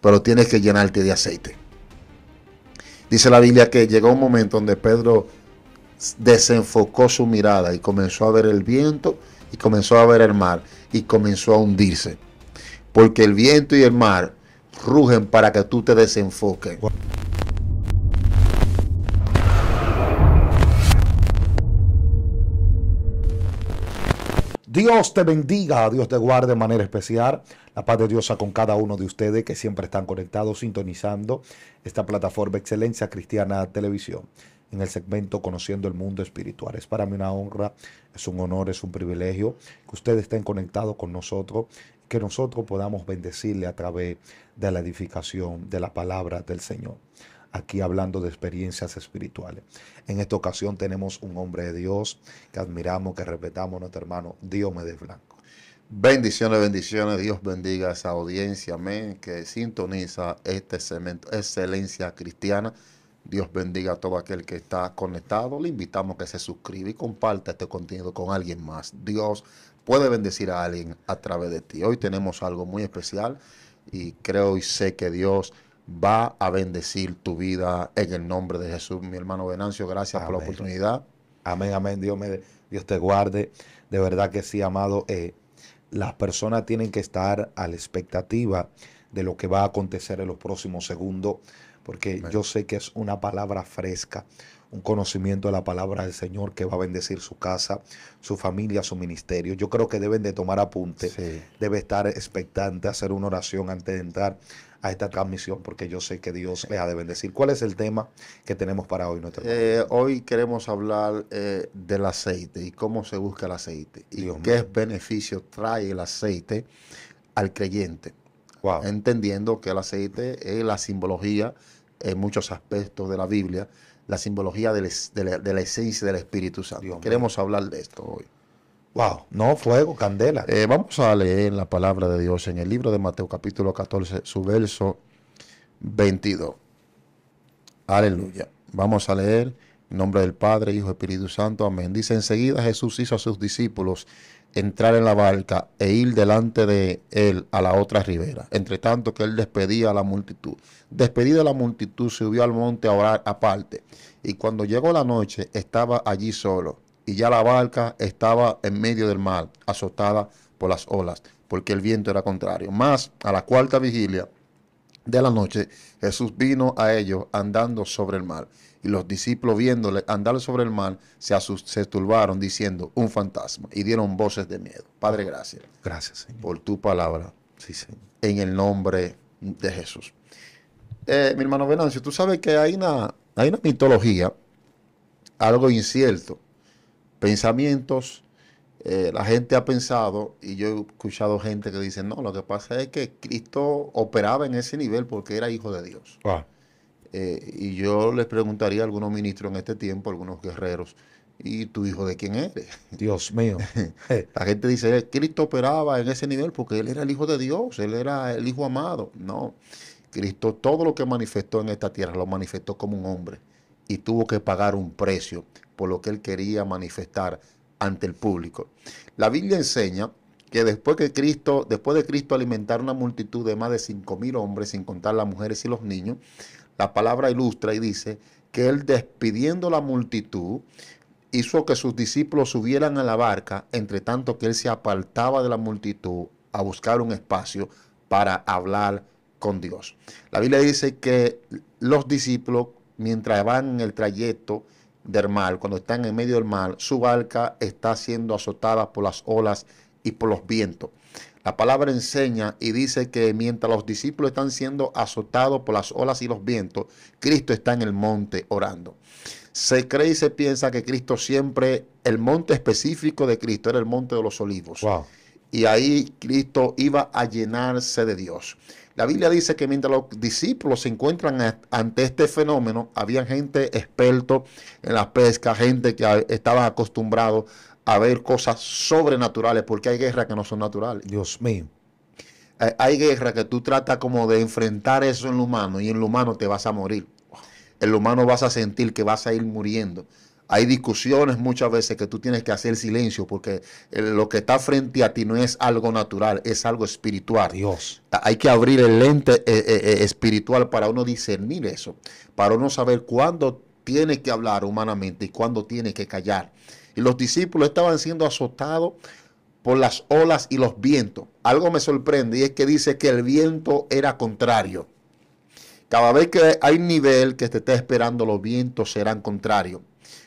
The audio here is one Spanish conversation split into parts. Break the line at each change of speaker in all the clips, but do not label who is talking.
pero tienes que llenarte de aceite. Dice la Biblia que llegó un momento donde Pedro desenfocó su mirada y comenzó a ver el viento y comenzó a ver el mar y comenzó a hundirse. Porque el viento y el mar rugen para que tú te desenfoques.
Dios te bendiga, Dios te guarde de manera especial. La paz de Dios con cada uno de ustedes que siempre están conectados, sintonizando esta plataforma Excelencia Cristiana Televisión en el segmento Conociendo el Mundo Espiritual. Es para mí una honra, es un honor, es un privilegio que ustedes estén conectados con nosotros, que nosotros podamos bendecirle a través de la edificación de la palabra del Señor. Aquí hablando de experiencias espirituales. En esta ocasión tenemos un hombre de Dios que admiramos, que respetamos, nuestro hermano Dios de Blanco. Bendiciones, bendiciones. Dios bendiga a esa audiencia, amén, que
sintoniza este cemento, excelencia cristiana. Dios bendiga a todo aquel que está conectado. Le invitamos a que se suscriba y comparta este contenido con alguien más. Dios puede bendecir a alguien a través de ti. Hoy tenemos algo muy especial y creo y sé que Dios va a bendecir tu vida en el nombre de Jesús. Mi hermano
Venancio, gracias por la oportunidad. Amén, amén. Dios, me, Dios te guarde. De verdad que sí, amado. Eh, las personas tienen que estar a la expectativa de lo que va a acontecer en los próximos segundos, porque yo sé que es una palabra fresca, un conocimiento de la palabra del Señor que va a bendecir su casa, su familia, su ministerio. Yo creo que deben de tomar apunte, debe estar expectante, hacer una oración antes de entrar a esta transmisión porque yo sé que Dios les ha de bendecir. ¿Cuál es el tema que tenemos para hoy?
Eh, hoy queremos hablar eh, del aceite y cómo se busca el aceite y qué beneficio trae el aceite al creyente. Entendiendo que el aceite es la simbología en muchos aspectos de la Biblia, la simbología de la, esencia del Espíritu Santo. queremos hablar de esto hoy. Wow, no, fuego, candela. Eh, vamos a leer la palabra de Dios en el libro de Mateo capítulo 14, su verso 22. Aleluya. Vamos a leer en nombre del Padre, Hijo, Espíritu Santo. Amén. Dice, enseguida Jesús hizo a sus discípulos entrar en la barca e ir delante de él a la otra ribera. Entre tanto que él despedía a la multitud. Despedida la multitud, subió al monte a orar aparte. Y cuando llegó la noche, estaba allí solo y ya la barca estaba en medio del mar, azotada por las olas, porque el viento era contrario. Más a la cuarta vigilia de la noche, Jesús vino a ellos andando sobre el mar. Y los discípulos viéndole andar sobre el mar, se, esturbaron diciendo, un fantasma, y dieron voces de miedo. Padre, gracias. Gracias, Señor. Por tu palabra. Sí, Señor. En el nombre de Jesús. Eh, mi hermano Venancio, tú sabes que hay una mitología, algo incierto, pensamientos, eh, la gente ha pensado, y yo he escuchado gente que dice, no, lo que pasa es que Cristo operaba en ese nivel porque era hijo de Dios. Ah. Eh, y yo les preguntaría a algunos ministros en este tiempo, algunos guerreros, ¿y tu hijo de quién eres?
Dios mío.
la gente dice, eh, Cristo operaba en ese nivel porque él era el hijo de Dios, él era el hijo amado. No, Cristo todo lo que manifestó en esta tierra lo manifestó como un hombre y tuvo que pagar un precio por lo que él quería manifestar ante el público. La Biblia enseña que después que Cristo, después de Cristo alimentar una multitud de más de cinco mil hombres, sin contar las mujeres y los niños, la palabra ilustra y dice que él despidiendo la multitud hizo que sus discípulos subieran a la barca, entre tanto que él se apartaba de la multitud a buscar un espacio para hablar con Dios. La Biblia dice que los discípulos mientras van en el trayecto del mar, cuando están en medio del mar, su barca está siendo azotada por las olas y por los vientos. La palabra enseña y dice que mientras los discípulos están siendo azotados por las olas y los vientos, Cristo está en el monte orando. Se cree y se piensa que Cristo siempre, el monte específico de Cristo era el monte de los olivos y ahí Cristo iba a llenarse de Dios. La Biblia dice que mientras los discípulos se encuentran ante este fenómeno, había gente experto en la pesca, gente que estaba acostumbrado a ver cosas sobrenaturales, porque hay guerras que no son naturales. Dios mío. Eh, hay guerras que tú tratas como de enfrentar eso en lo humano y en lo humano te vas a morir. En lo humano vas a sentir que vas a ir muriendo hay discusiones muchas veces que tú tienes que hacer silencio porque lo que está frente a ti no es algo natural, es algo espiritual. Dios. Hay que abrir el lente eh, eh, eh, espiritual para uno discernir eso, para uno saber cuándo tiene que hablar humanamente y cuándo tiene que callar. Y los discípulos estaban siendo azotados por las olas y los vientos. Algo me sorprende y es que dice que el viento era contrario. Cada vez que hay nivel que te está esperando, los vientos serán contrarios.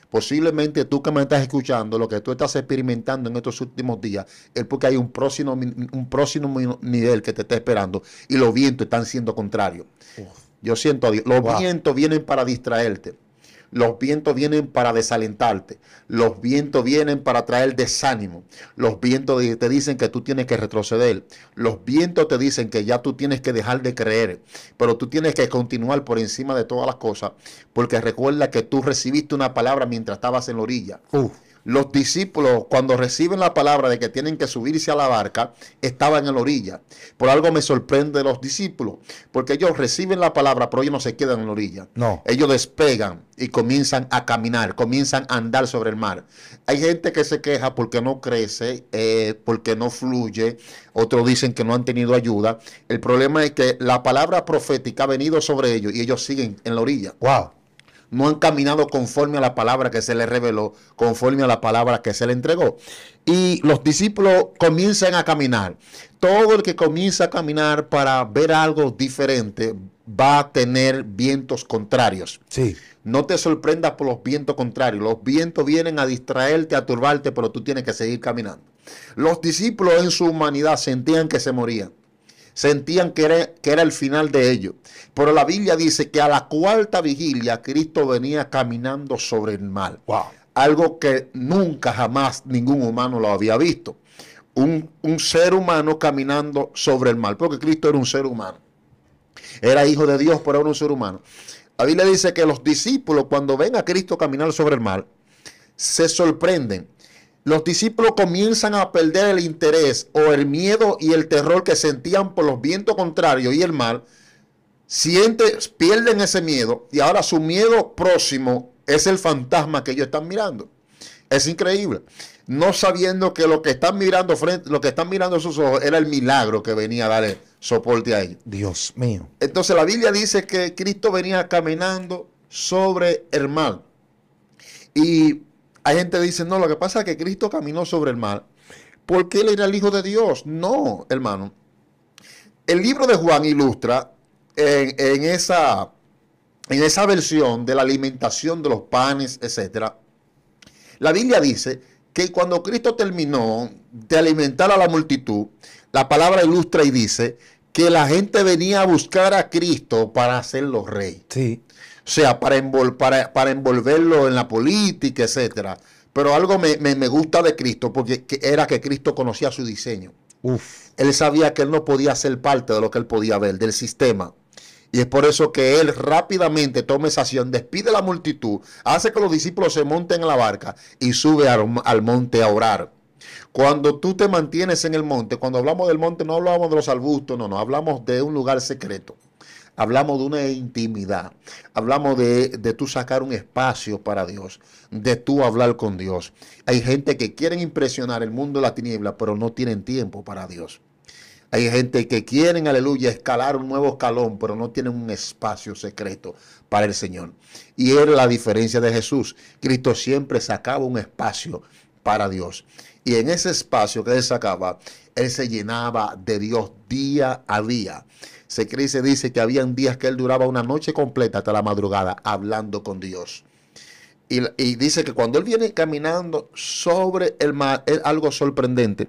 Posiblemente tú que me estás escuchando, lo que tú estás experimentando en estos últimos días, es porque hay un próximo, un próximo nivel que te está esperando y los vientos están siendo contrarios. Yo siento a Dios. Los vientos vienen para distraerte. Los vientos vienen para desalentarte. Los vientos vienen para traer desánimo. Los vientos te dicen que tú tienes que retroceder. Los vientos te dicen que ya tú tienes que dejar de creer. Pero tú tienes que continuar por encima de todas las cosas. Porque recuerda que tú recibiste una palabra mientras estabas en la orilla los discípulos cuando reciben la palabra de que tienen que subirse a la barca, estaban en la orilla. Por algo me sorprende los discípulos, porque ellos reciben la palabra, pero ellos no se quedan en la orilla. No. Ellos despegan y comienzan a caminar, comienzan a andar sobre el mar. Hay gente que se queja porque no crece, eh, porque no fluye. Otros dicen que no han tenido ayuda. El problema es que la palabra profética ha venido sobre ellos y ellos siguen en la orilla. Wow no han caminado conforme a la palabra que se le reveló, conforme a la palabra que se le entregó. Y los discípulos comienzan a caminar. Todo el que comienza a caminar para ver algo diferente va a tener vientos contrarios. Sí. No te sorprendas por los vientos contrarios. Los vientos vienen a distraerte, a turbarte, pero tú tienes que seguir caminando. Los discípulos en su humanidad sentían que se morían sentían que era, que era el final de ellos. Pero la Biblia dice que a la cuarta vigilia Cristo venía caminando sobre el mar. Algo que nunca jamás ningún humano lo había visto. Un, un ser humano caminando sobre el mar, porque Cristo era un ser humano. Era hijo de Dios, pero era un ser humano. La Biblia dice que los discípulos cuando ven a Cristo caminar sobre el mar, se sorprenden los discípulos comienzan a perder el interés o el miedo y el terror que sentían por los vientos contrarios y el mal. pierden ese miedo y ahora su miedo próximo es el fantasma que ellos están mirando. Es increíble. No sabiendo que lo que están mirando frente, lo que están mirando sus ojos era el milagro que venía a darle soporte a ellos.
Dios mío.
Entonces la Biblia dice que Cristo venía caminando sobre el mal. Y hay gente que dice, no, lo que pasa es que Cristo caminó sobre el mar. ¿Por qué él era el Hijo de Dios? No, hermano. El libro de Juan ilustra en, esa, en esa versión de la alimentación de los panes, etc. La Biblia dice que cuando Cristo terminó de alimentar a la multitud, la palabra ilustra y dice que la gente venía a buscar a Cristo para hacerlo rey. Sí sea, para, para, envolverlo en la política, etcétera. Pero algo me, me, gusta de Cristo, porque era que Cristo conocía su diseño. Uf. Él sabía que él no podía ser parte de lo que él podía ver, del sistema. Y es por eso que él rápidamente toma esa acción, despide a la multitud, hace que los discípulos se monten en la barca y sube al, al monte a orar. Cuando tú te mantienes en el monte, cuando hablamos del monte no hablamos de los arbustos, no, no, hablamos de un lugar secreto hablamos de una intimidad, hablamos de, de tú sacar un espacio para Dios, de tú hablar con Dios. Hay gente que quiere impresionar el mundo de la tiniebla, pero no tienen tiempo para Dios. Hay gente que quiere, aleluya, escalar un nuevo escalón, pero no tienen un espacio secreto para el Señor. Y era la diferencia de Jesús. Cristo siempre sacaba un espacio para Dios. Y en ese espacio que él sacaba, él se llenaba de Dios día a día. Se dice que habían días que él duraba una noche completa hasta la madrugada hablando con Dios. Y, y dice que cuando él viene caminando sobre el mar, es algo sorprendente.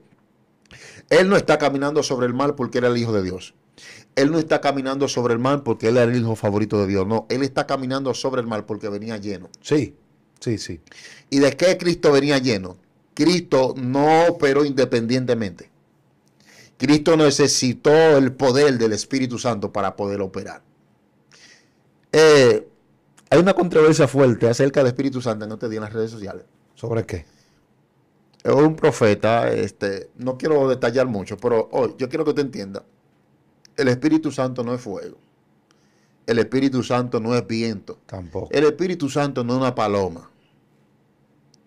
Él no está caminando sobre el mal porque era el Hijo de Dios. Él no está caminando sobre el mal porque él era el hijo favorito de Dios. No, él está caminando sobre el mal porque venía lleno. Sí, sí, sí. ¿Y de qué Cristo venía lleno? Cristo no operó independientemente. Cristo necesitó el poder del Espíritu Santo para poder operar. Eh, hay una controversia fuerte acerca del Espíritu Santo en este día en las redes sociales. ¿Sobre qué? Es un profeta, este, no quiero detallar mucho, pero hoy oh, yo quiero que te entienda. El Espíritu Santo no es fuego. El Espíritu Santo no es viento. Tampoco. El Espíritu Santo no es una paloma.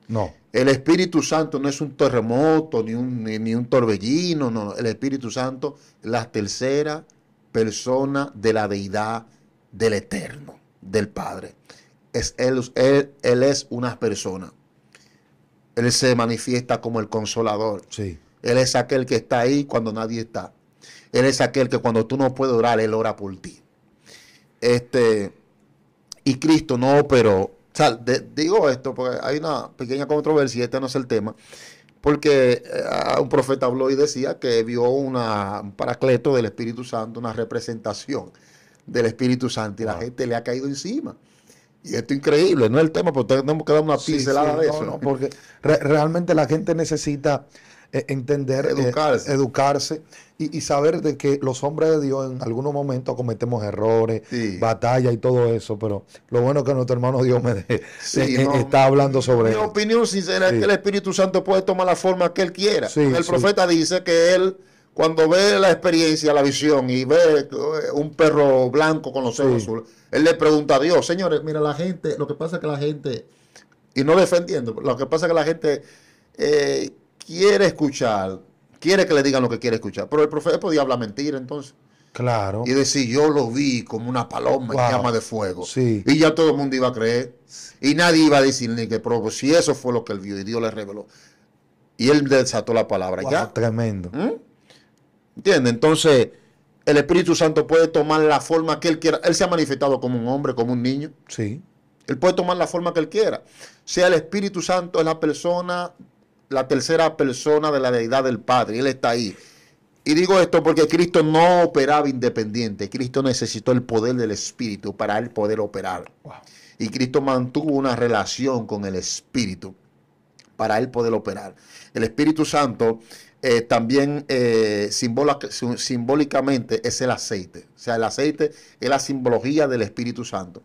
No. El Espíritu Santo no es un terremoto ni un, ni, un torbellino, no. El Espíritu Santo es la tercera persona de la deidad del Eterno, del Padre. Es, él, es una persona. Él se manifiesta como el consolador. Sí. Él es aquel que está ahí cuando nadie está. Él es aquel que cuando tú no puedes orar, Él ora por ti. Este, y Cristo no pero... O sea, digo esto porque hay una pequeña controversia, este no es el tema, porque eh, un profeta habló y decía que vio un paracleto del Espíritu Santo, una representación del Espíritu Santo y la ah. gente le ha caído encima. Y esto es increíble, no es el tema, pero tenemos
que dar una pincelada de eso. No, porque realmente la gente necesita e, entender, eh, educarse, y, saber de que los hombres de Dios en algunos momentos cometemos errores, batallas y todo eso, pero lo bueno es que nuestro hermano Dios me eh, eh, está hablando sobre eso. Mi
opinión sincera es que el Espíritu Santo puede tomar la forma que él quiera. el profeta dice que él cuando ve la experiencia, la visión y ve un perro blanco con los ojos azules, él le pregunta a Dios, señores, mira la gente, lo que pasa es que la gente, y no defendiendo, lo que pasa es que la gente eh, quiere escuchar, quiere que le digan lo que quiere escuchar, pero el profeta podía hablar mentira entonces. Claro. Y decir, yo lo vi como una paloma llama de fuego. Sí. Y ya todo el mundo iba a creer. Y nadie iba a decir ni que, pero si eso fue lo que él vio y Dios le reveló. Y él desató la palabra. ¿Ya?
Tremendo.
¿Mm? ¿Entiendes? Entonces, el Espíritu Santo puede tomar la forma que él quiera. Él se ha manifestado como un hombre, como un niño. Sí. Él puede tomar la forma que él quiera. Sea el Espíritu Santo es la persona la tercera persona de la deidad del Padre. Él está ahí. Y digo esto porque Cristo no operaba independiente. Cristo necesitó el poder del Espíritu para él poder operar. Y Cristo mantuvo una relación con el Espíritu para él poder operar. El Espíritu Santo eh, también eh, simbólicamente es el aceite. O sea, el aceite es la simbología del Espíritu Santo.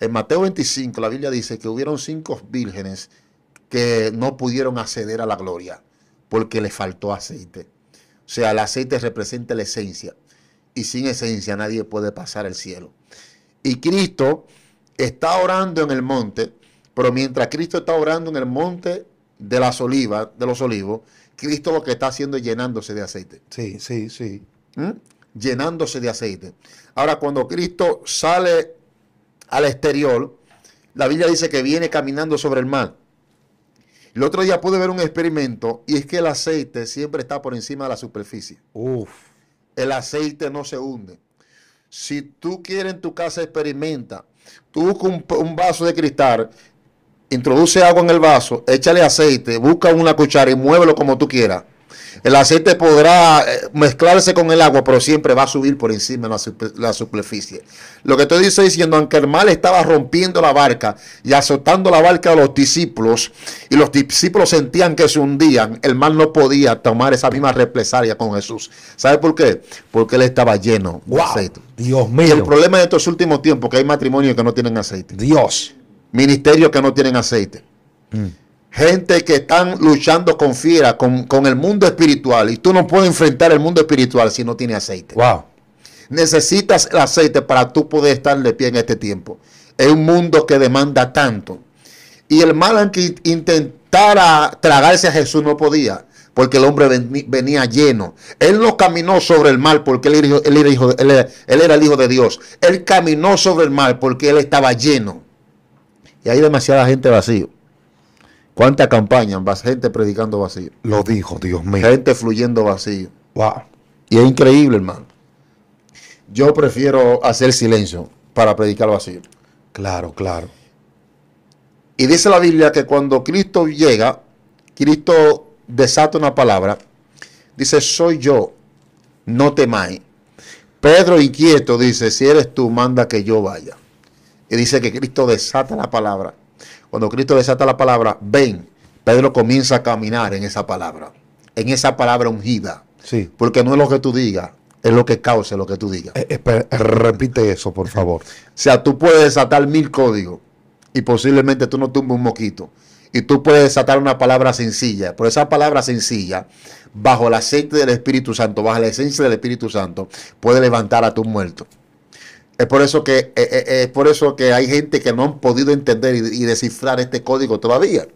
En Mateo 25 la Biblia dice que hubieron cinco vírgenes que no pudieron acceder a la gloria porque le faltó aceite. O sea, el aceite representa la esencia y sin esencia nadie puede pasar el cielo. Y Cristo está orando en el monte, pero mientras Cristo está orando en el monte de las olivas, de los olivos, Cristo lo que está haciendo es llenándose de aceite. Sí, sí, sí. ¿Mm? Llenándose de aceite. Ahora, cuando Cristo sale al exterior, la Biblia dice que viene caminando sobre el mar. El otro día pude ver un experimento y es que el aceite siempre está por encima de la superficie. Uf. El aceite no se hunde. Si tú quieres en tu casa experimenta, tú buscas un, vaso de cristal, introduce agua en el vaso, échale aceite, busca una cuchara y muévelo como tú quieras el aceite podrá eh, mezclarse con el agua, pero siempre va a subir por encima de la, superficie. Lo que estoy diciendo, aunque el mal estaba rompiendo la barca y azotando la barca a los discípulos, y los discípulos sentían que se hundían, el mal no podía tomar esa misma represalia con Jesús. ¿Sabe por qué? Porque él estaba lleno de wow, aceite.
Dios mío. Y el
problema de estos últimos tiempos, que hay matrimonios que no tienen aceite. Dios. Ministerios que no tienen aceite. Mm gente que están luchando con fiera, con, el mundo espiritual. Y tú no puedes enfrentar el mundo espiritual si no tienes aceite. Wow. Necesitas el aceite para tú poder estar de pie en este tiempo. Es un mundo que demanda tanto. Y el mal aunque intentara tragarse a Jesús no podía, porque el hombre venía lleno. Él no caminó sobre el mal porque él, él era el hijo de Dios. Él caminó sobre el mal porque él estaba lleno. Y hay demasiada gente vacío ¿Cuánta campaña? Gente predicando vacío. Lo dijo, Dios mío. Gente fluyendo vacío. Wow. Y es increíble, hermano. Yo prefiero hacer silencio para predicar vacío. Claro, claro. Y dice la Biblia que cuando Cristo llega, Cristo desata una palabra. Dice, soy yo, no temáis. Pedro inquieto dice, si eres tú, manda que yo vaya. Y dice que Cristo desata la palabra. Cuando Cristo desata la palabra, ven, Pedro comienza a caminar en esa palabra, en esa palabra ungida. Sí. Porque no es lo que tú digas, es lo que cause lo que tú digas. Eh, repite eso, por favor. o sea, tú puedes desatar mil códigos y posiblemente tú no tumbes un moquito. Y tú puedes desatar una palabra sencilla. Pero esa palabra sencilla, bajo el aceite del Espíritu Santo, bajo la esencia del Espíritu Santo, puede levantar a tu muerto. Es por eso que, eh, eh, eh, es, por eso que hay gente que no han podido entender y, descifrar este código todavía.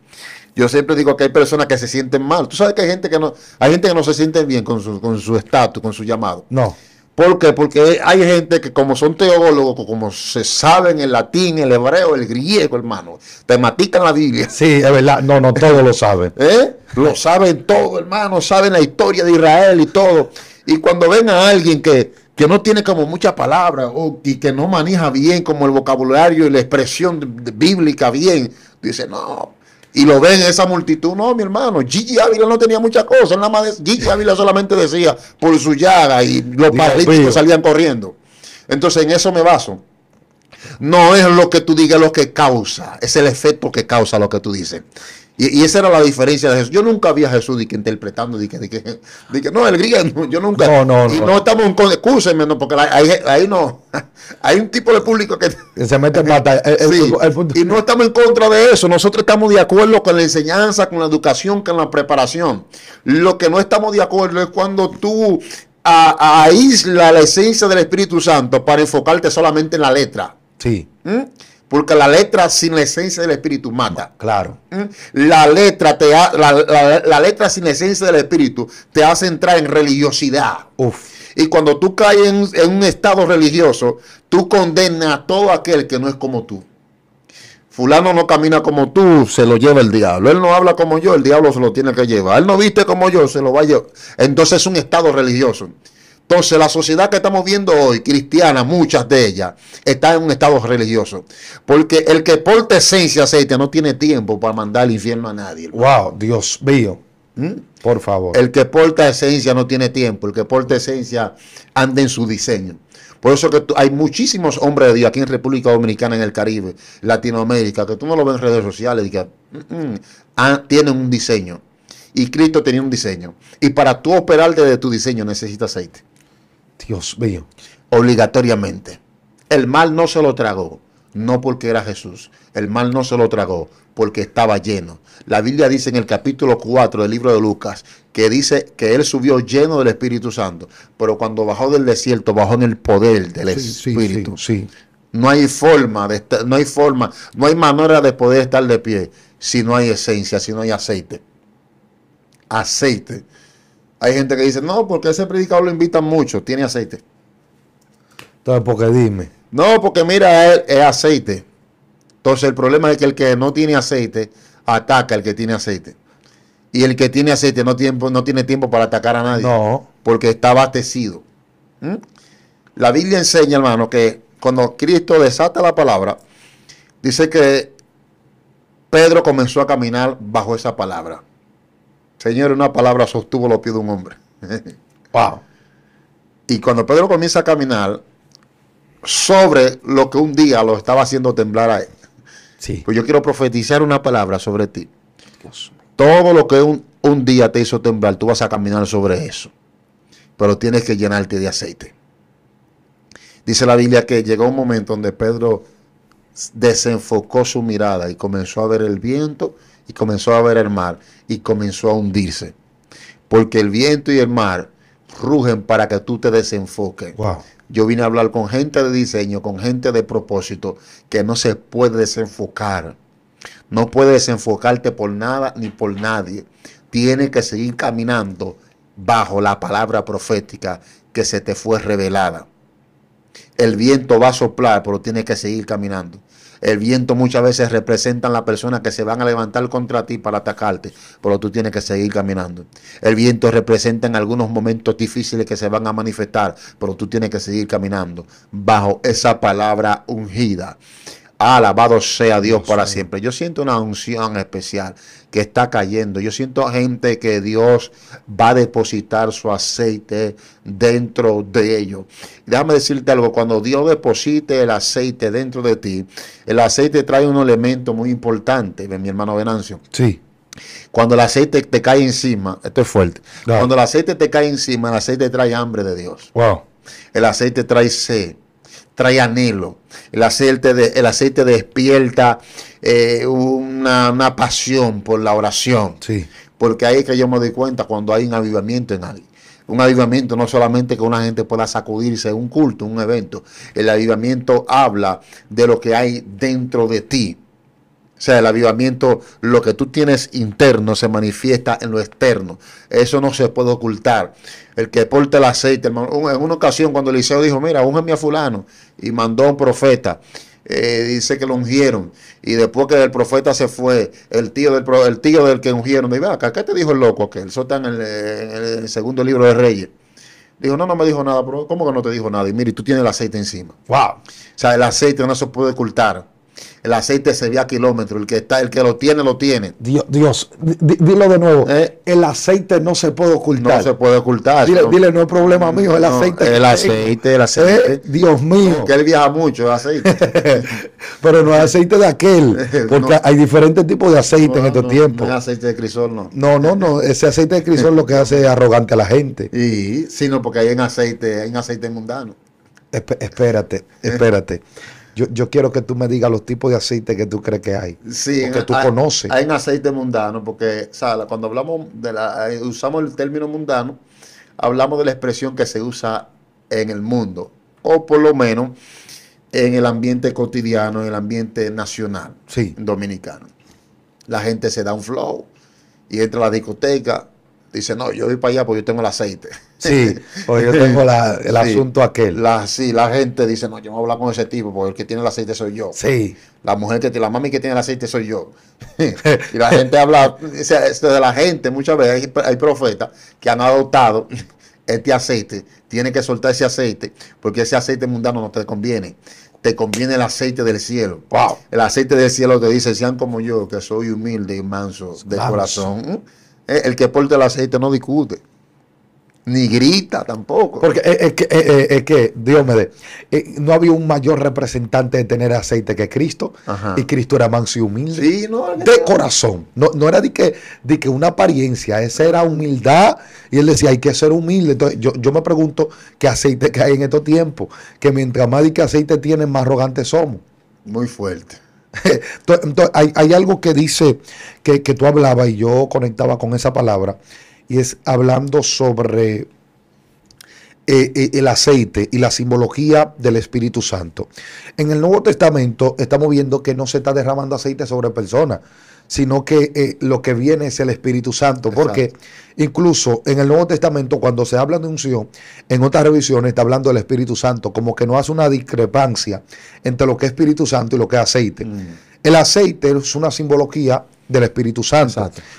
Yo siempre digo que hay personas que se sienten mal. Tú sabes que hay gente que no, hay gente que no se siente bien con su, estatus, con su llamado. No. ¿Por qué? Porque hay gente que como son teólogos, como se saben el latín, el hebreo, el griego, hermano, te matican la Biblia. Sí, es verdad. No, no, todos lo saben. Lo saben todo, hermano. Saben la historia de Israel y todo. Y cuando ven a alguien que que no tiene como mucha palabra y que no maneja bien como el vocabulario y la expresión bíblica bien, dice, no, y lo ven esa multitud. No, mi hermano, Gigi Ávila no tenía muchas cosas. Nada más Gigi Ávila solamente decía por su llaga y los paralíticos salían corriendo. Entonces, en eso me baso. No es lo que tú digas lo que causa, es el efecto que causa lo que tú dices. Y, esa era la diferencia de Jesús. Yo nunca vi a Jesús interpretando, dije, no, el griego, yo nunca. No, no, y no, estamos en con, no, porque ahí, no. Hay un tipo de público que. se mete en batalla. y no estamos en contra de eso. Nosotros estamos de acuerdo con la enseñanza, con la educación, con la preparación. Lo que no estamos de acuerdo es cuando tú aíslas la esencia del Espíritu Santo para enfocarte solamente en la letra. Sí. ¿Mm? Porque la letra sin esencia del espíritu mata. Claro. ¿Mm? La letra, te la, letra sin esencia del espíritu te hace entrar en religiosidad. Y cuando tú caes en, un estado religioso, tú condenas a todo aquel que no es como tú. Fulano no camina como tú, se lo lleva el diablo. Él no habla como yo, el diablo se lo tiene que llevar. Él no viste como yo, se lo va a llevar. Entonces es un estado religioso. Entonces, la sociedad que estamos viendo hoy, cristiana, muchas de ellas, está en un estado religioso. Porque el que porta esencia aceite no tiene tiempo para mandar infierno a nadie. Wow, Dios mío. ¿Mm? Por favor. El que porta esencia no tiene tiempo. El que porta esencia anda en su diseño. Por eso que hay muchísimos hombres de Dios aquí en República Dominicana, en el Caribe, Latinoamérica, que tú no lo ves en redes sociales y que ah, tienen un diseño. Y Cristo tenía un diseño. Y para tú operarte de tu diseño necesitas aceite. Dios mío. Obligatoriamente. El mal no se lo tragó, no porque era Jesús. El mal no se lo tragó porque estaba lleno. La Biblia dice en el capítulo 4 del libro de Lucas que dice que él subió lleno del Espíritu Santo, pero cuando bajó del desierto, bajó en el poder del Espíritu. Sí, no hay forma de no hay forma, no hay manera de poder estar de pie si no hay esencia, si no hay aceite. Aceite. Hay gente que dice, no, porque ese predicador lo invitan mucho, tiene aceite.
Entonces, porque dime.
No, porque mira, él es aceite. Entonces, el problema es que el que no tiene aceite ataca al que tiene aceite. Y el que tiene aceite no, no tiene tiempo para atacar a nadie. No. Porque está abastecido. ¿Mm? La Biblia enseña, hermano, que cuando Cristo desata la palabra, dice que Pedro comenzó a caminar bajo esa palabra. Señor, una palabra sostuvo los pies de un hombre. wow. Y cuando Pedro comienza a caminar sobre lo que un día lo estaba haciendo temblar a él. Pues yo quiero profetizar una palabra sobre ti. Todo lo que un, un día te hizo temblar, tú vas a caminar sobre eso. Pero tienes que llenarte de aceite. Dice la Biblia que llegó un momento donde Pedro desenfocó su mirada y comenzó a ver el viento y comenzó a ver el mar y comenzó a hundirse. Porque el viento y el mar rugen para que tú te desenfoques. Yo vine a hablar con gente de diseño, con gente de propósito, que no se puede desenfocar. No puede desenfocarte por nada ni por nadie. Tienes que seguir caminando bajo la palabra profética que se te fue revelada. El viento va a soplar, pero tienes que seguir caminando. El viento muchas veces representa a las personas que se van a levantar contra ti para atacarte, pero tú tienes que seguir caminando. El viento representa en algunos momentos difíciles que se van a manifestar, pero tú tienes que seguir caminando bajo esa palabra ungida. Alabado sea Dios para siempre. Yo siento una unción especial que está cayendo. Yo siento gente que Dios va a depositar su aceite dentro de ellos. Déjame decirte algo, cuando Dios deposite el aceite dentro de ti, el aceite trae un elemento muy importante, mi hermano Venancio. Sí. Cuando el aceite te cae encima, esto es fuerte. Cuando el aceite te cae encima, el aceite trae hambre de Dios. Wow. El aceite trae sed trae anhelo. El aceite, el aceite despierta eh, una, pasión por la oración. Sí. Porque ahí es que yo me doy cuenta cuando hay un avivamiento en alguien. Un avivamiento no solamente que una gente pueda sacudirse un culto, un evento. El avivamiento habla de lo que hay dentro de ti. O sea, el avivamiento, lo que tú tienes interno se manifiesta en lo externo. Eso no se puede ocultar. El que porte el aceite, En una ocasión cuando Eliseo dijo, mira, un a fulano, y mandó a un profeta, eh, dice que lo ungieron. Y después que el profeta se fue, el tío del, tío del que ungieron, dijo, acá, ¿qué te dijo el loco Que Eso está en el, segundo libro de Reyes. Dijo, no, no me dijo nada, pero ¿cómo que no te dijo nada? Y mire, tú tienes el aceite encima. Wow. O sea, el aceite no se puede ocultar. El aceite se ve a kilómetro. El que, está, el que lo tiene, lo tiene.
Dios, Dios dilo de nuevo. Eh. El aceite no se puede ocultar. No se puede ocultar. Dile, no, es problema mío, el aceite. el aceite, el eh, aceite. Dios mío. Que él viaja
mucho, el aceite.
Pero no es aceite de aquel. Porque hay diferentes tipos de aceite en estos tiempos. No es
aceite de crisol, no.
No, no, no. Ese aceite de crisol lo que hace es arrogante a la gente. Y,
sino porque hay en aceite, hay en aceite mundano.
espérate, espérate. Eh. Yo, quiero que tú me digas los tipos de aceite que tú crees que hay. Sí, que tú conoces. Hay un
aceite mundano, porque, cuando hablamos de la, eh, usamos el término mundano, hablamos de la expresión que se usa en el mundo, o por lo menos en el ambiente cotidiano, en el ambiente nacional sí. dominicano. La gente se da un flow y entra a la discoteca dice, no, yo voy para allá porque yo tengo el aceite. Sí, porque yo tengo el asunto aquel. La, sí, la gente dice, no, yo me voy a hablar con ese tipo porque el que tiene el aceite soy yo. Sí. La mujer que la mami que tiene el aceite soy yo.
y
la gente habla, esto de la gente muchas veces hay, profetas que han adoptado este aceite, tiene que soltar ese aceite porque ese aceite mundano no te conviene te conviene el aceite del cielo. Wow. El aceite del cielo te dice, sean como yo, que soy humilde y manso de corazón. Eh, el que porte el aceite no discute.
Ni grita tampoco. Porque es que, Dios me dé, eh, no había un mayor representante de tener aceite que Cristo. Y Cristo era manso y humilde. Sí, no, de corazón. No, era de que, de que una apariencia, esa era humildad. Y él decía, hay que ser humilde. Entonces yo, yo me pregunto qué aceite que hay en estos tiempos. Que mientras más de que aceite tienen, más arrogantes somos.
Muy fuerte.
Entonces, hay, algo que dice que, que tú hablabas y yo conectaba con esa palabra, y es hablando sobre eh, eh, el aceite y la simbología del Espíritu Santo. En el Nuevo Testamento estamos viendo que no se está derramando aceite sobre personas, sino que eh, lo que viene es el Espíritu Santo, porque incluso en el Nuevo Testamento cuando se habla de unción, en otras revisiones está hablando del Espíritu Santo, como que no hace una discrepancia entre lo que es Espíritu Santo y lo que es aceite. Mm. El aceite es una simbología del Espíritu Santo.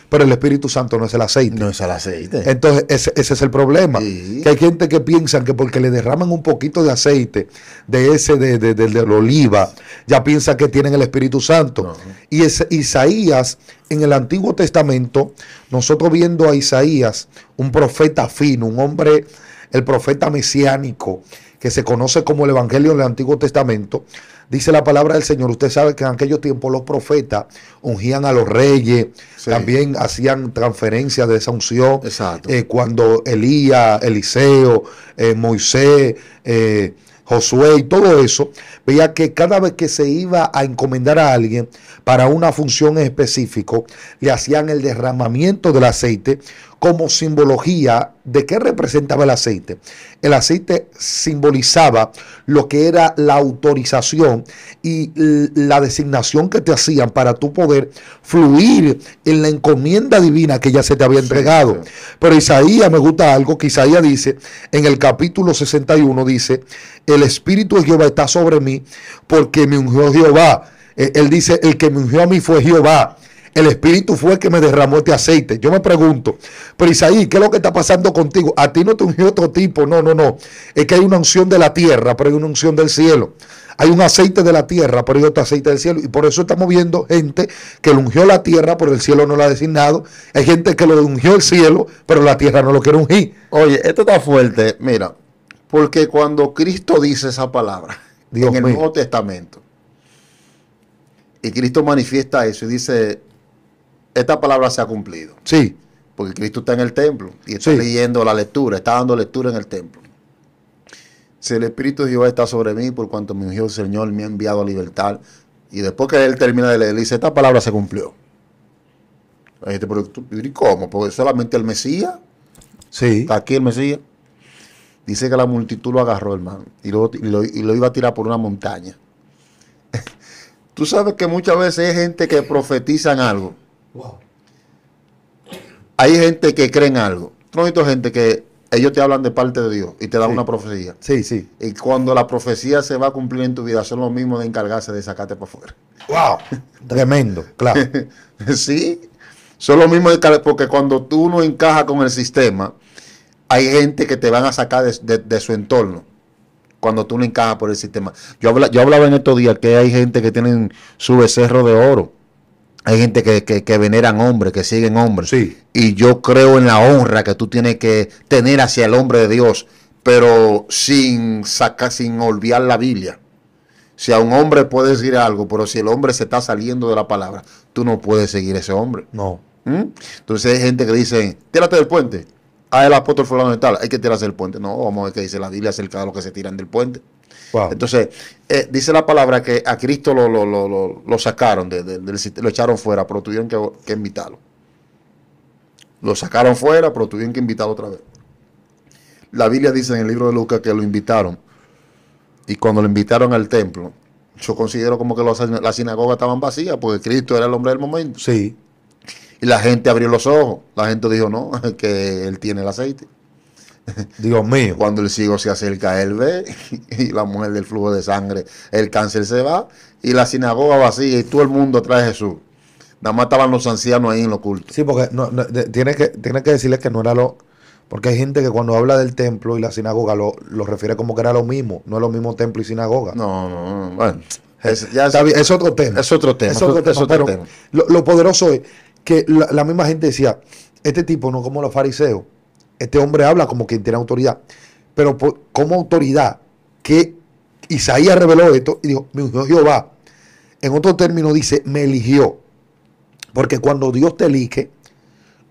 Pero el Espíritu Santo no es el aceite. No es el aceite. Entonces, ese, es el problema. Que hay gente que piensa que porque le derraman un poquito de aceite de ese, de, la oliva, ya piensa que tienen el Espíritu Santo. Y es, Isaías, en el Antiguo Testamento, nosotros viendo a Isaías, un profeta fino, un hombre, el profeta mesiánico, que se conoce como el Evangelio en el Antiguo Testamento, Dice la palabra del Señor, usted sabe que en aquellos tiempos los profetas ungían a los reyes, también hacían transferencias de esa unción. Exacto. Eh, cuando Elías, Eliseo, eh, Moisés, eh, Josué y todo eso, veía que cada vez que se iba a encomendar a alguien para una función específica, le hacían el derramamiento del aceite como simbología de qué representaba el aceite. El aceite simbolizaba lo que era la autorización y la designación que te hacían para tu poder fluir en la encomienda divina que ya se te había entregado. Pero Isaías, me gusta algo que Isaías dice, en el capítulo 61 dice, el Espíritu de Jehová está sobre mí porque me ungió Jehová. E, él dice, el que me ungió a mí fue Jehová. El Espíritu fue el que me derramó este aceite. Yo me pregunto, pero Isaí, ¿qué es lo que está pasando contigo? A ti no te ungió otro tipo. No, no, no. Es que hay una unción de la tierra, pero hay una unción del cielo. Hay un aceite de la tierra, pero hay otro aceite del cielo. Y por eso estamos viendo gente que lo ungió la tierra, pero el cielo no la ha designado. Hay gente que lo ungió el cielo, pero la tierra no lo quiere ungir.
Oye, esto está fuerte. Mira, porque cuando Cristo dice esa palabra en el Nuevo Testamento, y Cristo manifiesta eso y dice, esta palabra se ha cumplido. Sí. Porque Cristo está en el templo y está leyendo la lectura, está dando lectura en el templo. Si el Espíritu de Dios está sobre mí, por cuanto mi el Señor me ha enviado a libertad. Y después que él termina de leer, dice, esta palabra se cumplió. La gente, ¿y cómo? Porque solamente el Mesías. Sí. Está aquí el Mesías. Dice que la multitud lo agarró, hermano, y y y lo iba a tirar por una montaña. Tú sabes que muchas veces hay gente que profetizan algo hay gente que cree en algo. Tronito gente que ellos te hablan de parte de Dios y te dan una profecía. Sí, sí. Y cuando la profecía se va a cumplir en tu vida, son los mismos de encargarse de sacarte para afuera.
¡Wow! Tremendo, claro.
sí, son los mismos de porque cuando tú no encajas con el sistema, hay gente que te van a sacar de, su entorno. Cuando tú no encajas por el sistema. Yo, yo hablaba en estos días que hay gente que tienen su becerro de oro hay gente que, veneran hombres, que siguen hombres. Sí. Y yo creo en la honra que tú tienes que tener hacia el hombre de Dios, pero sin sacar, sin olvidar la Biblia. Si a un hombre puede decir algo, pero si el hombre se está saliendo de la palabra, tú no puedes seguir a ese hombre. No. ¿Mm? Entonces hay gente que dice, tírate del puente. Ah, el apóstol fulano de tal, hay que tirarse del puente. No, vamos a ver qué dice la Biblia acerca de los que se tiran del puente. Entonces, eh, dice la palabra que a Cristo lo, sacaron, lo echaron fuera, pero tuvieron que, invitarlo. Lo sacaron fuera, pero tuvieron que invitarlo otra vez. La Biblia dice en el libro de Lucas que lo invitaron. Y cuando lo invitaron al templo, yo considero como que los, las sinagogas estaban vacías, porque Cristo era el hombre del momento. Sí. Y la gente abrió los ojos. La gente dijo, no, que él tiene el aceite. Dios mío. Cuando el ciego se acerca, él ve y la mujer del flujo de sangre, el cáncer se va y la sinagoga vacía y todo el mundo trae a Jesús. Nada más estaban los ancianos ahí en los cultos.
Sí, porque tiene, que, tiene que decirles que no era lo... Porque hay gente que cuando habla del templo y la sinagoga lo, refiere como que era lo mismo. No es lo mismo templo y sinagoga. No,
no, Bueno, es, otro tema. Es otro tema.
Lo, poderoso es que la, la misma gente decía, este tipo no como los fariseos este hombre habla como quien tiene autoridad. Pero como autoridad que Isaías reveló esto y dijo, mi Jehová. En otro término dice, me eligió. Porque cuando Dios te elige,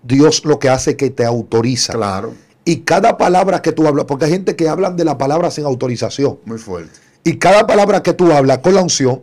Dios lo que hace es que te autoriza. Claro. Y cada palabra que tú hablas, porque hay gente que hablan de la palabra sin autorización. Muy fuerte. Y cada palabra que tú hablas con la unción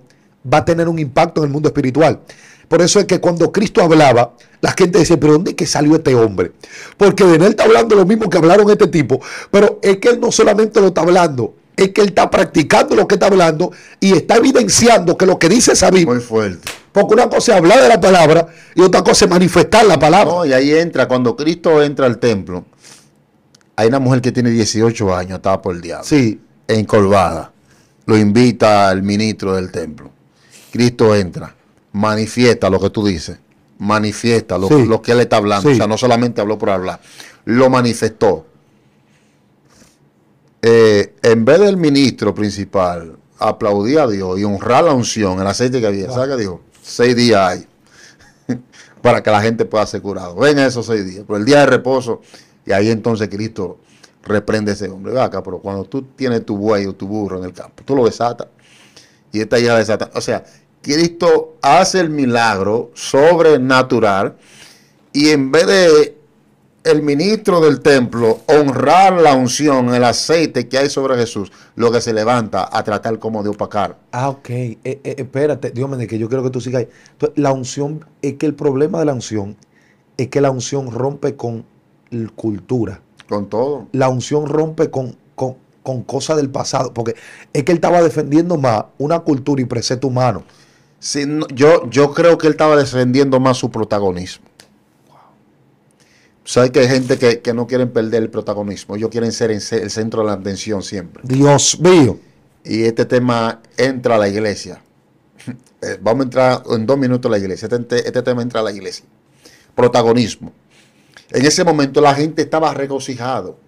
va a tener un impacto en el mundo espiritual. Por eso es que cuando Cristo hablaba, la gente decía, pero ¿dónde es que salió este hombre? Porque de él está hablando lo mismo que hablaron este tipo, pero es que él no solamente lo está hablando, es que él está practicando lo que está hablando y está evidenciando que lo que dice es Muy fuerte. Porque una cosa es hablar de la palabra
y otra cosa es manifestar la palabra. y ahí entra, cuando Cristo entra al templo, hay una mujer que tiene 18 años, estaba por el diablo. Sí. Encolvada. Lo invita al ministro del templo. Cristo entra manifiesta lo que tú dices, manifiesta lo, que él está hablando, o sea, no solamente habló por hablar, lo manifestó. Eh, en vez del ministro principal aplaudir a Dios y honrar la unción, el aceite que había, ¿sabes qué dijo? Seis días hay para que la gente pueda ser curado, Ven esos seis días, por el día de reposo, y ahí entonces Cristo reprende ese hombre. vaca acá, pero cuando tú tienes tu buey o tu burro en el campo, tú lo desatas y esta hija desata. O sea, Cristo hace el milagro sobrenatural y en vez de el ministro del templo honrar la unción, el aceite que hay sobre Jesús, lo que se levanta a tratar como de
opacar. Ah, ok. Eh, eh, espérate, Dios mío, que yo quiero que tú sigas ahí. Entonces, la unción, es que el problema de la unción es que la unción rompe con cultura. Con todo. La unción rompe con, con, con cosas del pasado, porque es que él estaba defendiendo más una cultura y precepto humano
yo, yo creo que él estaba defendiendo más su protagonismo. Sabes que hay gente que, no quieren perder el protagonismo, ellos quieren ser el centro de la atención siempre.
Dios mío.
Y este tema entra a la iglesia. Eh, vamos a entrar en dos minutos a la iglesia. Este, este, este tema entra a la iglesia. Protagonismo. En ese momento la gente estaba regocijado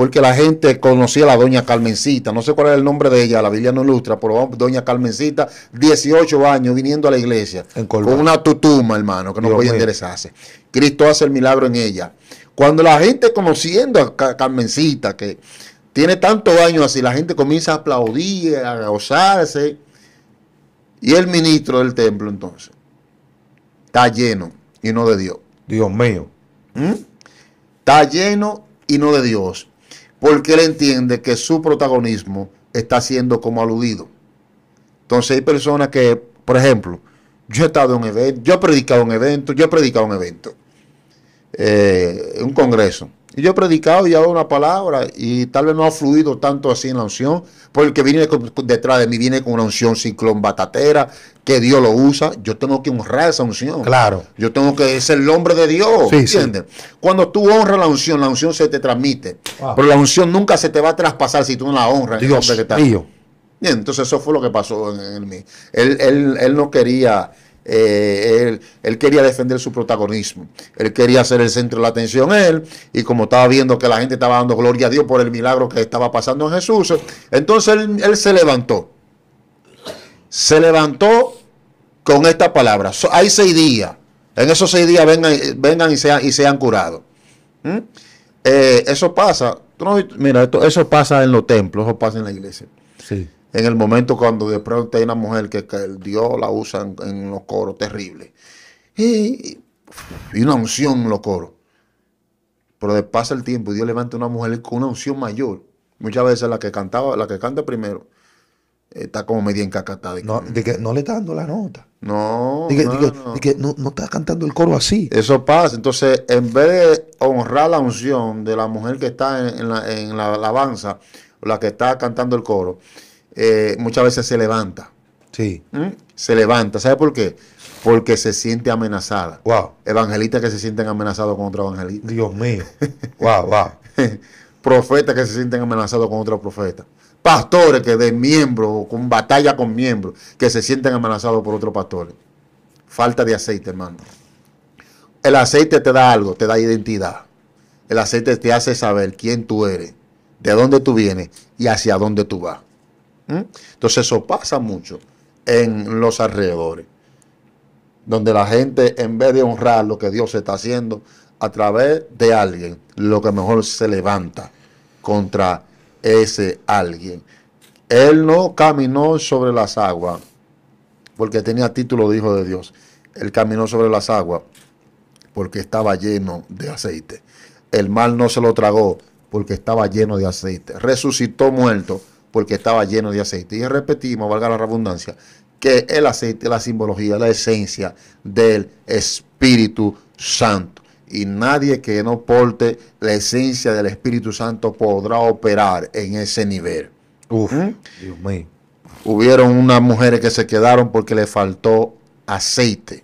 porque la gente conocía a la doña Carmencita, no sé cuál era el nombre de ella, la Biblia no ilustra, pero doña Carmencita, 18 años viniendo a la iglesia, con una tutuma, hermano, que no Dios podía enderezarse. Cristo hace el milagro en ella. Cuando la gente conociendo a Carmencita, que tiene tantos años así, la gente comienza a aplaudir, a gozarse, y el ministro del templo entonces está lleno y no de Dios. Dios mío. ¿Mm? Está lleno y no de Dios porque él entiende que su protagonismo está siendo como aludido. Entonces hay personas que, por ejemplo, yo he estado en un evento, yo he predicado un evento, yo eh, he predicado un evento, un congreso. Y yo he predicado y he dado una palabra y tal vez no ha fluido tanto así en la unción, porque viene detrás de mí, viene con una unción ciclón batatera, que Dios lo usa. Yo tengo que honrar esa unción. Claro. Yo tengo que ser el hombre de Dios. Sí, ¿Entiendes? Cuando tú honras la unción, la unción se te transmite. Pero la unción nunca se te va a traspasar si tú no la honras. Dios mío. Entonces eso fue lo que pasó en, mí. Él, él, él no quería eh, él, quería defender su protagonismo, él quería ser el centro de la atención él, y como estaba viendo que la gente estaba dando gloria a Dios por el milagro que estaba pasando en Jesús, entonces él, se levantó, se levantó con esta palabra, hay seis días, en esos seis días vengan, vengan y, sean, y sean curados. ¿Mm? Eh, eso pasa, mira, esto, eso pasa en los templos, eso pasa en la iglesia. Sí en el momento cuando de pronto hay una mujer que, Dios la usa en, los coros terribles. Y, una unción en los coros. Pero pasa el tiempo y Dios levanta una mujer con una unción mayor. Muchas veces la que cantaba, la que canta primero, está como media encacatada.
No, de que no le está dando la nota.
No. que,
no, está cantando el coro así.
Eso pasa. Entonces, en vez de honrar la unción de la mujer que está en, la, alabanza, la que está cantando el coro, eh, muchas veces se levanta. Sí. ¿Mm? Se levanta. ¿Sabe por qué? Porque se siente amenazada. Wow. Evangelistas que se sienten amenazados con otro evangelista. Dios mío. Wow, wow. profetas que se sienten amenazados con otro profeta. Pastores que de miembros, con batalla con miembros, que se sienten amenazados por otros pastores. Falta de aceite, hermano. El aceite te da algo, te da identidad. El aceite te hace saber quién tú eres, de dónde tú vienes y hacia dónde tú vas. ¿Mm? Entonces eso pasa mucho en los alrededores, donde la gente en vez de honrar lo que Dios está haciendo a través de alguien, lo que mejor se levanta contra ese alguien. Él no caminó sobre las aguas porque tenía título de hijo de Dios. Él caminó sobre las aguas porque estaba lleno de aceite. El mal no se lo tragó porque estaba lleno de aceite. Resucitó muerto porque estaba lleno de aceite. Y repetimos, valga la redundancia, que el aceite es la simbología, la esencia del Espíritu Santo. Y nadie que no porte la esencia del Espíritu Santo podrá operar en ese nivel.
Uf, ¿Mm? Dios mío.
Hubieron unas mujeres que se quedaron porque le faltó aceite.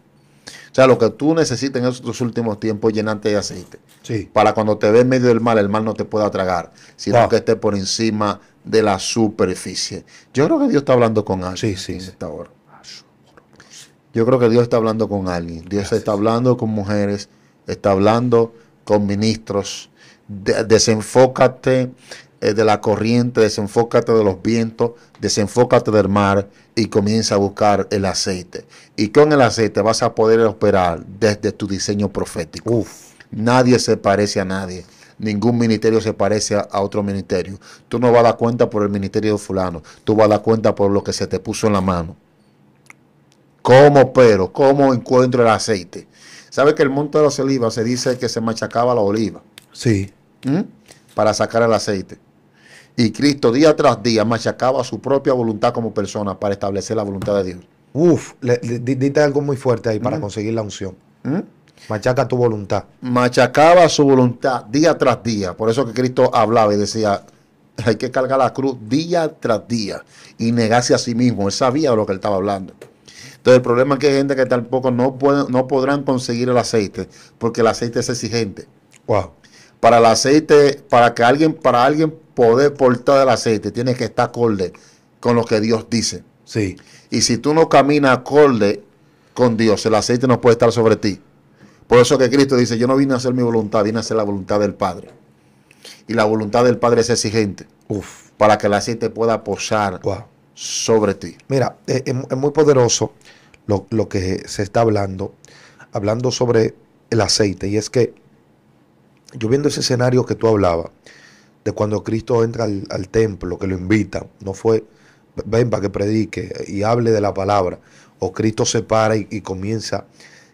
O sea, lo que tú necesites en estos últimos tiempos, es llenarte de aceite. Sí. Para cuando te ve en medio del mal, el mal no te pueda tragar, sino que esté por encima de la superficie. Yo creo que Dios está hablando con alguien sí, sí, en esta hora. Yo creo que Dios está hablando con alguien. Dios está hablando con mujeres, está hablando con ministros. desenfócate de la corriente, desenfócate de los vientos, desenfócate del mar y comienza a buscar el aceite. Y con el aceite vas a poder operar desde tu diseño profético. Uf. Nadie se parece a nadie. Ningún ministerio se parece a otro ministerio. Tú no vas a dar cuenta por el ministerio de fulano. Tú vas a dar cuenta por lo que se te puso en la mano. ¿Cómo pero? ¿Cómo encuentro el aceite? sabes que el monte de los olivas se dice que se machacaba la oliva?
Sí. ¿Mm?
Para sacar el aceite. Y Cristo día tras día machacaba su propia voluntad como persona para establecer la voluntad de Dios. Uf, le, algo muy fuerte ahí para mm. conseguir la unción. ¿Mm?
Machaca tu voluntad.
Machacaba su voluntad día tras día. Por eso que Cristo hablaba y decía, hay que cargar la cruz día tras día y negarse a sí mismo. Él sabía de lo que él estaba hablando. Entonces el problema es que hay gente que tampoco no, no podrán conseguir el aceite, porque el aceite es exigente. Para el aceite, para que alguien, para alguien poder portar el aceite, tiene que estar acorde con lo que Dios dice. Sí. Y si tú no caminas acorde con Dios, el aceite no puede estar sobre ti. Por eso que Cristo dice, yo no vine a hacer mi voluntad, vine a hacer la voluntad del Padre. Y la voluntad del Padre es exigente. Uf. Para que el aceite pueda posar
sobre ti. Mira, eh, es, muy poderoso lo, lo, que se está hablando, hablando sobre el aceite. Y es que yo viendo ese escenario que tú hablabas, de cuando Cristo entra al, templo, que lo invita, no fue, ven para que predique y hable de la palabra, o Cristo se para y, comienza.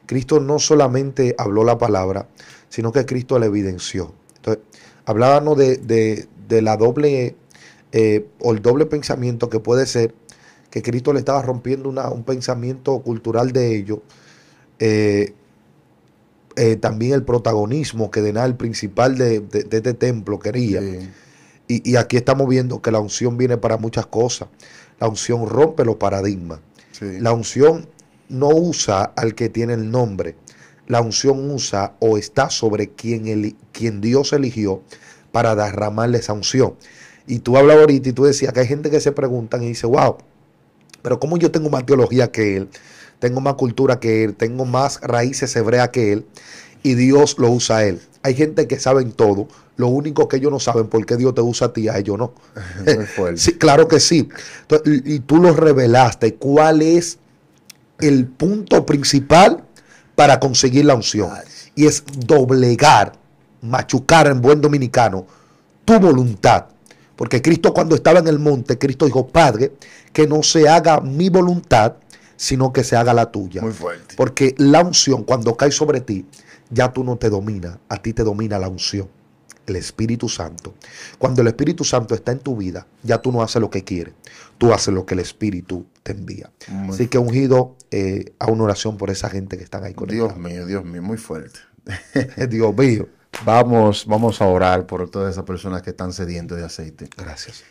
Cristo no solamente habló la palabra, sino que Cristo la evidenció. Entonces, hablábamos de, la doble eh, o el doble pensamiento que puede ser que Cristo le estaba rompiendo un pensamiento cultural de ellos, eh, eh, también el protagonismo que denal el principal de, este templo, quería. Y, aquí estamos viendo que la unción viene para muchas cosas. La unción rompe los paradigmas. La unción no usa al que tiene el nombre. La unción usa o está sobre quien, el, quien Dios eligió para derramarle esa unción. Y tú hablabas ahorita y tú decías que hay gente que se preguntan y dice, wow, pero ¿cómo yo tengo más teología que él? tengo más cultura que él, tengo más raíces hebreas que él, y Dios lo usa a él. Hay gente que saben todo, lo único que ellos no saben por qué Dios te usa a ti, a ellos no. sí, claro que sí. y, y tú lo revelaste, ¿cuál es el punto principal para conseguir la unción? Y es doblegar, machucar en buen dominicano tu voluntad porque Cristo cuando estaba en el monte, Cristo dijo, Padre, que no se haga mi voluntad, sino que se haga la tuya. Muy fuerte. Porque la unción, cuando cae sobre ti, ya tú no te domina, a ti te domina la unción, el Espíritu Santo. Cuando el Espíritu Santo está en tu vida, ya tú no haces lo que quieres, tú haces lo que el Espíritu te envía. Así que ungido eh, a una oración por esa gente que están ahí con Dios mío, Dios
mío, muy fuerte. Dios mío. Vamos, vamos a orar por todas esas personas que están sedientes de aceite. Gracias.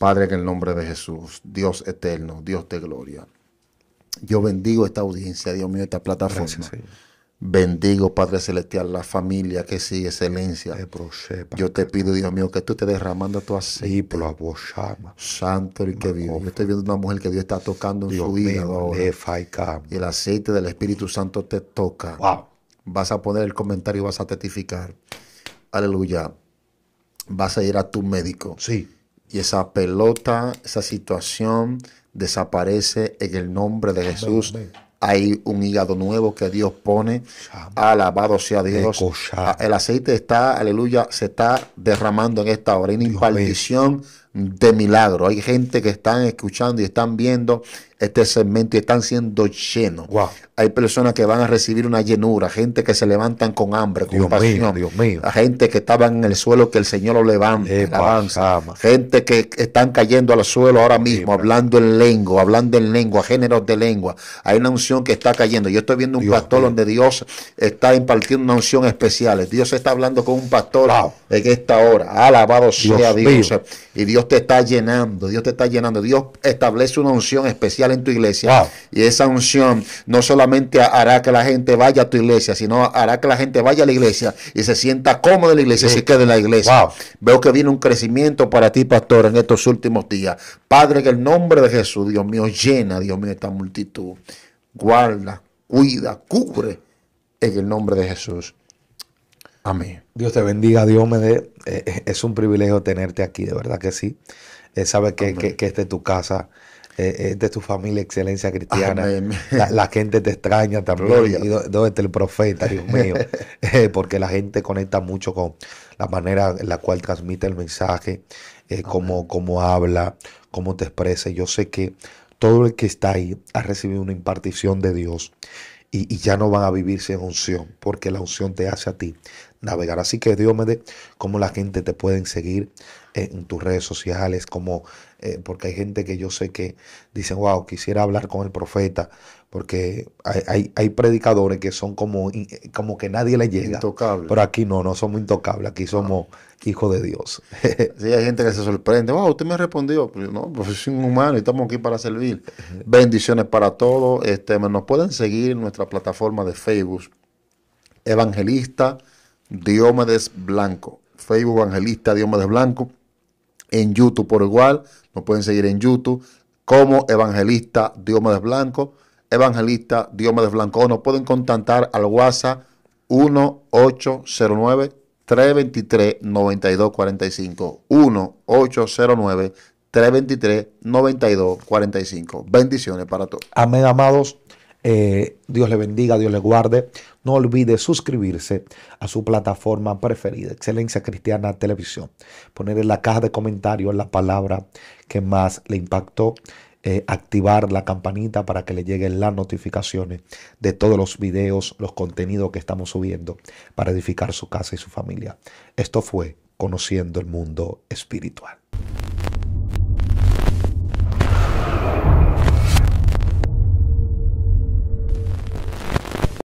Padre, en el nombre de Jesús, Dios eterno, Dios de gloria. Yo bendigo esta audiencia, Dios mío, esta plataforma. Bendigo, Padre Celestial, la familia que sigue excelencia. Yo te pido, Dios mío, que tú te derramando tu aceite. Santo el que vive. Yo estoy viendo una mujer que Dios está tocando en su vida. Y el aceite del Espíritu Santo te toca. Vas a poner el comentario y vas a testificar. Aleluya. Vas a ir a tu médico. Sí. Y esa pelota, esa situación, desaparece en el nombre de Jesús. Hay un hígado nuevo que Dios pone. Alabado sea Dios. Ah, el aceite está, aleluya, se está derramando en esta hora. Hay impartición de milagro. Hay gente que están escuchando y están viendo este segmento y están siendo llenos. Hay personas que van a recibir una llenura, gente que se levantan con hambre, con pasión. Mío, Dios mío. gente que estaba en el suelo que el Señor lo levanta, Gente que están cayendo al suelo ahora mismo, hablando en lengua, hablando en lengua, géneros de lengua. Hay una unción que está cayendo. Yo estoy viendo un pastor donde Dios está impartiendo una unción especial. Dios está hablando con un pastor en esta hora. Alabado sea Dios. Y Dios te está llenando, Dios te está llenando. Dios establece una unción especial en tu iglesia. Y esa unción no solamente hará que la gente vaya a tu iglesia, sino hará que la gente vaya a la iglesia y se sienta cómoda en la iglesia y se quede en la iglesia. Veo que viene un crecimiento para ti, pastor, en estos últimos días. Padre, que el nombre de Jesús, Dios mío, llena,
Dios mío, esta multitud. Guarda, cuida, cubre en el nombre de Jesús. Amén. Dios te bendiga, Dios me dé. Eh, eh, es un privilegio tenerte aquí, de verdad que sí. Eh, sabes que, que, es tu casa, eh, es de tu familia, excelencia cristiana. La, gente te extraña también. Gloria. dónde está el profeta, Dios mío. porque la gente conecta mucho con la manera en la cual transmite el mensaje, cómo, cómo habla, cómo te expresa. Yo sé que todo el que está ahí ha recibido una impartición de Dios. Y, y, ya no van a vivir sin unción, porque la unción te hace a ti, navegar. Así que Dios me dé cómo la gente te pueden seguir en tus redes sociales, como, eh, porque hay gente que yo sé que dicen, wow, quisiera hablar con el profeta, porque hay, hay, predicadores que son como, eh, como que nadie le llega. Pero aquí no, no somos intocables, aquí somos hijos de Dios.
sí, hay gente que se sorprende, wow, usted me respondió, pues no, pues soy un humano y estamos aquí para servir. Bendiciones para todos, este, nos pueden seguir en nuestra plataforma de Facebook, Evangelista. Diomedes Blanco. Facebook Evangelista Diomedes Blanco. En YouTube por igual. Nos pueden seguir en YouTube como Evangelista Diomedes Blanco. Evangelista Diomedes Blanco. O nos pueden contactar al WhatsApp 1809 323 9245 809 323 9245 Bendiciones para todos.
Amén, amados. Eh, Dios le bendiga, Dios les guarde. No olvide suscribirse a su plataforma preferida, Excelencia Cristiana Televisión. Poner en la caja de comentarios la palabra que más le impactó. Eh, activar la campanita para que le lleguen las notificaciones de todos los videos, los contenidos que estamos subiendo para edificar su casa y su familia. Esto fue Conociendo el Mundo Espiritual.